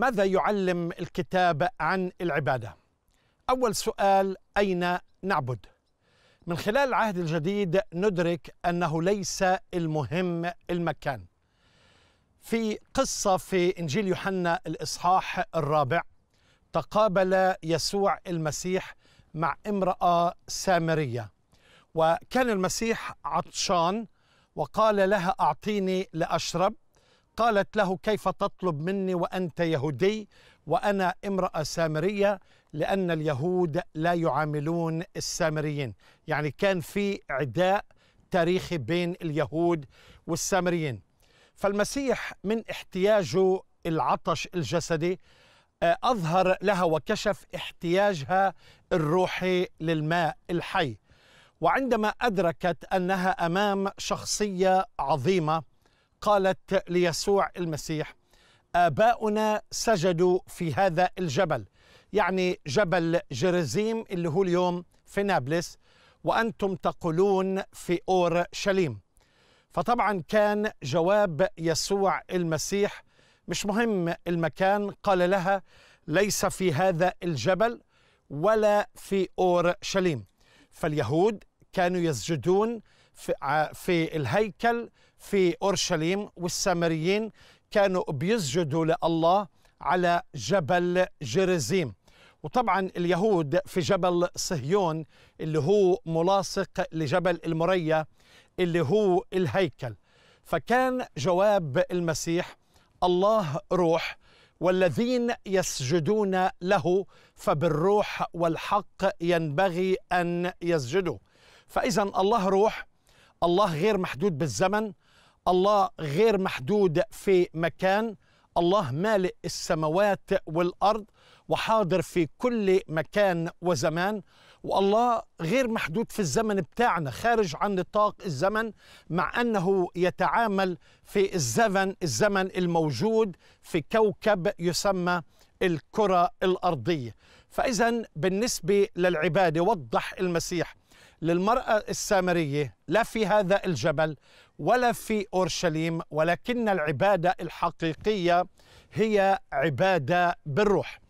ماذا يعلم الكتاب عن العبادة؟ أول سؤال أين نعبد؟ من خلال العهد الجديد ندرك أنه ليس المهم المكان في قصة في إنجيل يوحنا الإصحاح الرابع تقابل يسوع المسيح مع امرأة سامرية وكان المسيح عطشان وقال لها أعطيني لأشرب قالت له كيف تطلب مني وانت يهودي وانا امراه سامريه لان اليهود لا يعاملون السامريين يعني كان في عداء تاريخي بين اليهود والسامريين فالمسيح من احتياجه العطش الجسدي آه، اظهر لها وكشف احتياجها الروحي للماء الحي وعندما ادركت انها امام شخصيه عظيمه قالت ليسوع المسيح آباؤنا سجدوا في هذا الجبل يعني جبل جرزيم اللي هو اليوم في نابلس وأنتم تقولون في أورشليم فطبعا كان جواب يسوع المسيح مش مهم المكان قال لها ليس في هذا الجبل ولا في أورشليم فاليهود كانوا يسجدون في, في الهيكل في اورشليم والسامريين كانوا بيسجدوا لله على جبل جرزيم وطبعا اليهود في جبل صهيون اللي هو ملاصق لجبل المريا اللي هو الهيكل فكان جواب المسيح الله روح والذين يسجدون له فبالروح والحق ينبغي ان يسجدوا فاذا الله روح الله غير محدود بالزمن الله غير محدود في مكان الله مالئ السماوات والارض وحاضر في كل مكان وزمان والله غير محدود في الزمن بتاعنا خارج عن نطاق الزمن مع انه يتعامل في الزمن الزمن الموجود في كوكب يسمى الكره الارضيه فاذا بالنسبه للعباده وضح المسيح للمرأة السامرية لا في هذا الجبل ولا في أورشليم ولكن العبادة الحقيقية هي عبادة بالروح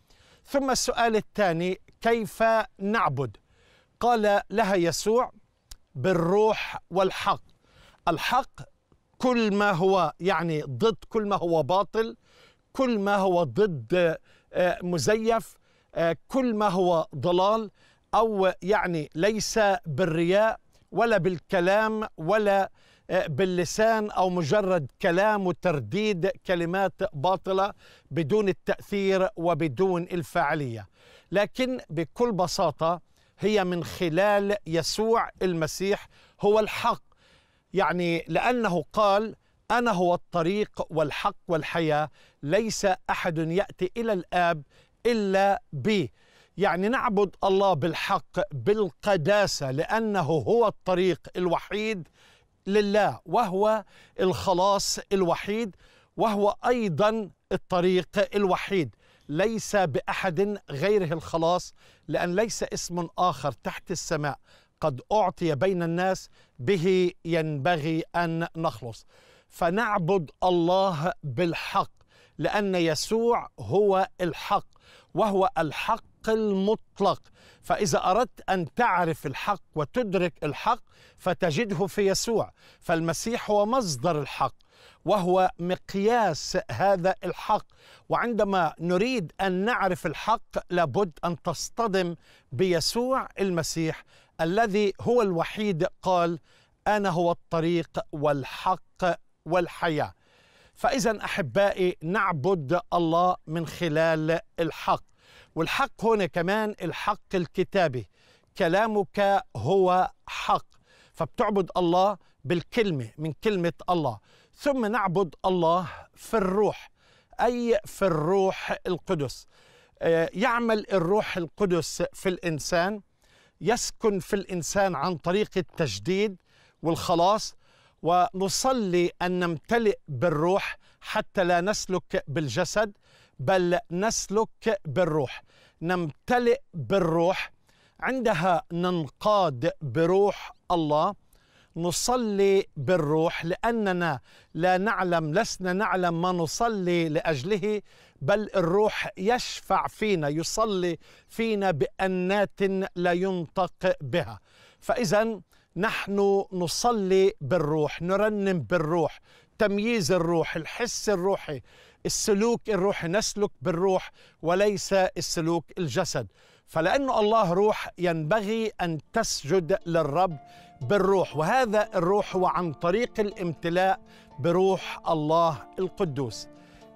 ثم السؤال الثاني كيف نعبد قال لها يسوع بالروح والحق الحق كل ما هو يعني ضد كل ما هو باطل كل ما هو ضد آه، مزيف آه، كل ما هو ضلال أو يعني ليس بالرياء ولا بالكلام ولا آه، باللسان او مجرد كلام وترديد كلمات باطله بدون التاثير وبدون الفاعليه لكن بكل بساطه هي من خلال يسوع المسيح هو الحق يعني لانه قال انا هو الطريق والحق والحياه ليس احد ياتي الى الاب الا بي يعني نعبد الله بالحق بالقداسه لانه هو الطريق الوحيد لله وهو الخلاص الوحيد وهو ايضا الطريق الوحيد ليس باحد غيره الخلاص لان ليس اسم اخر تحت السماء قد اعطي بين الناس به ينبغي ان نخلص فنعبد الله بالحق لان يسوع هو الحق وهو الحق المطلق فإذا أردت أن تعرف الحق وتدرك الحق فتجده في يسوع فالمسيح هو مصدر الحق وهو مقياس هذا الحق وعندما نريد أن نعرف الحق لابد أن تصطدم بيسوع المسيح الذي هو الوحيد قال أنا هو الطريق والحق والحياة فإذا أحبائي نعبد الله من خلال الحق والحق هنا كمان الحق الكتابي كلامك هو حق فبتعبد الله بالكلمة من كلمة الله ثم نعبد الله في الروح أي في الروح القدس آه، يعمل الروح القدس في الإنسان يسكن في الإنسان عن طريق التجديد والخلاص ونصلي أن نمتلئ بالروح حتى لا نسلك بالجسد بل نسلك بالروح نمتلئ بالروح عندها ننقاد بروح الله نصلي بالروح لأننا لا نعلم لسنا نعلم ما نصلي لأجله بل الروح يشفع فينا يصلي فينا بأنات لا ينطق بها فإذا نحن نصلي بالروح نرنم بالروح تمييز الروح الحس الروحي السلوك الروحي نسلك بالروح وليس السلوك الجسد فلأنه الله روح ينبغي أن تسجد للرب بالروح وهذا الروح هو عن طريق الامتلاء بروح الله القدوس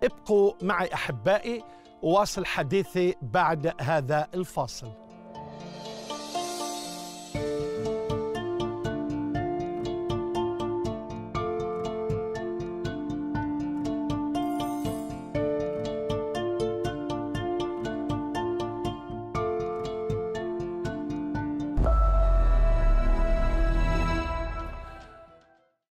ابقوا معي أحبائي واصل حديثي بعد هذا الفاصل